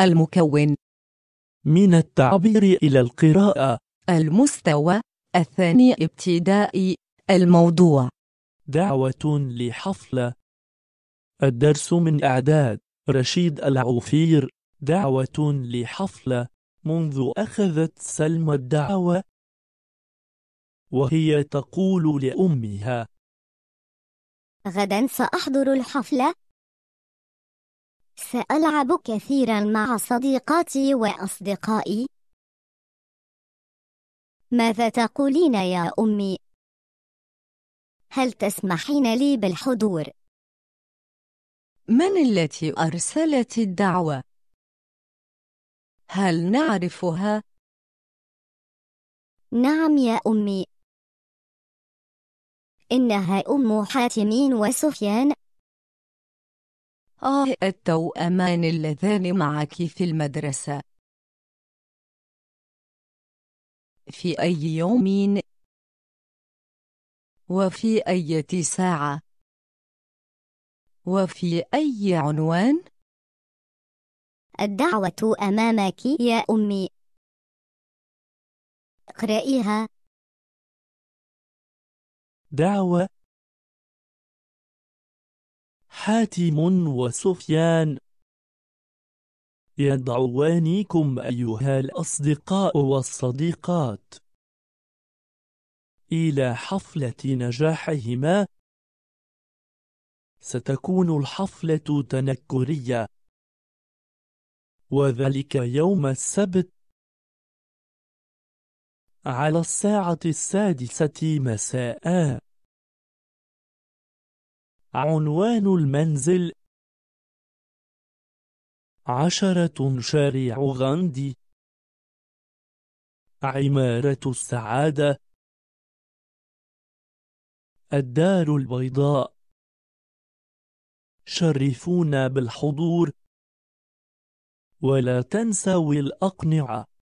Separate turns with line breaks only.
المكون
من التعبير إلى القراءة
المستوى
الثاني ابتدائي الموضوع
دعوة لحفلة الدرس من إعداد رشيد العوفير دعوة لحفلة منذ أخذت سلمى الدعوة وهي تقول لأمها
غدا سأحضر الحفلة سألعب كثيرا مع صديقاتي وأصدقائي. ماذا تقولين يا أمي؟ هل تسمحين لي بالحضور؟
من التي أرسلت الدعوة؟ هل نعرفها؟
نعم
يا أمي إنها أم حاتمين
وسفيان آه التوأمان اللذان معك في المدرسة في أي يوم وفي أي ساعة وفي أي عنوان
الدعوة أمامك يا أمي اقرأيها
دعوة
حاتم وسفيان يدعوانكم أيها الأصدقاء والصديقات إلى حفلة نجاحهما
ستكون الحفلة تنكرية وذلك يوم السبت على الساعة السادسة مساءً عنوان المنزل عشرة شارع غاندي عمارة السعادة الدار البيضاء شرفونا بالحضور ولا تنسوا الأقنعة